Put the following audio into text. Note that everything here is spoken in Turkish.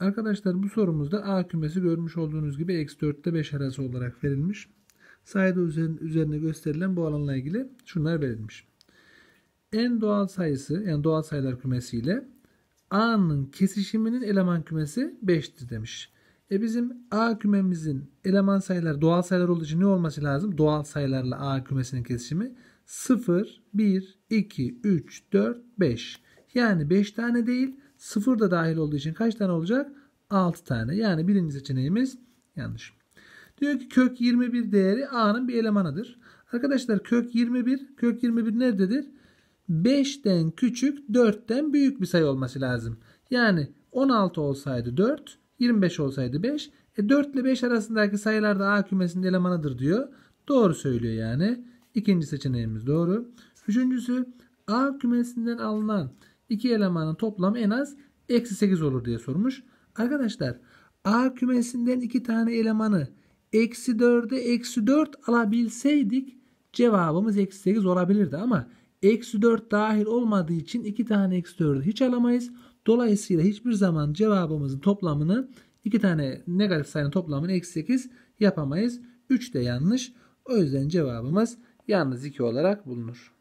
Arkadaşlar bu sorumuzda A kümesi görmüş olduğunuz gibi x4'te 5 arası olarak verilmiş. Sayıda üzerinde gösterilen bu alanla ilgili şunlar verilmiş. En doğal sayısı yani doğal sayılar kümesi ile A'nın kesişiminin eleman kümesi 5'tir demiş. E bizim A kümemizin eleman sayıları doğal sayılar olduğu için ne olması lazım? Doğal sayılarla A kümesinin kesişimi 0, 1, 2, 3, 4, 5. Yani 5 tane değil Sıfır da dahil olduğu için kaç tane olacak? 6 tane. Yani birinci seçeneğimiz yanlış. Diyor ki kök 21 değeri a'nın bir elemanıdır. Arkadaşlar kök 21, kök 21 nerededir? 5'ten küçük 4'ten büyük bir sayı olması lazım. Yani 16 olsaydı 4, 25 olsaydı 5. E 4 ile 5 arasındaki sayılar da A kümesinin elemanıdır diyor. Doğru söylüyor yani. İkinci seçeneğimiz doğru. Üçüncüsü A kümesinden alınan iki elemanın toplam en az eksi 8 olur diye sormuş. Arkadaşlar A kümesinden iki tane elemanı eksi 4'e eksi 4 alabilseydik cevabımız eksi 8 olabilirdi ama eksi 4 dahil olmadığı için iki tane eksi 4'ü hiç alamayız. Dolayısıyla hiçbir zaman cevabımızın toplamını iki tane negatif sayının toplamını eksi 8 yapamayız. 3 de yanlış. O yüzden cevabımız yalnız 2 olarak bulunur.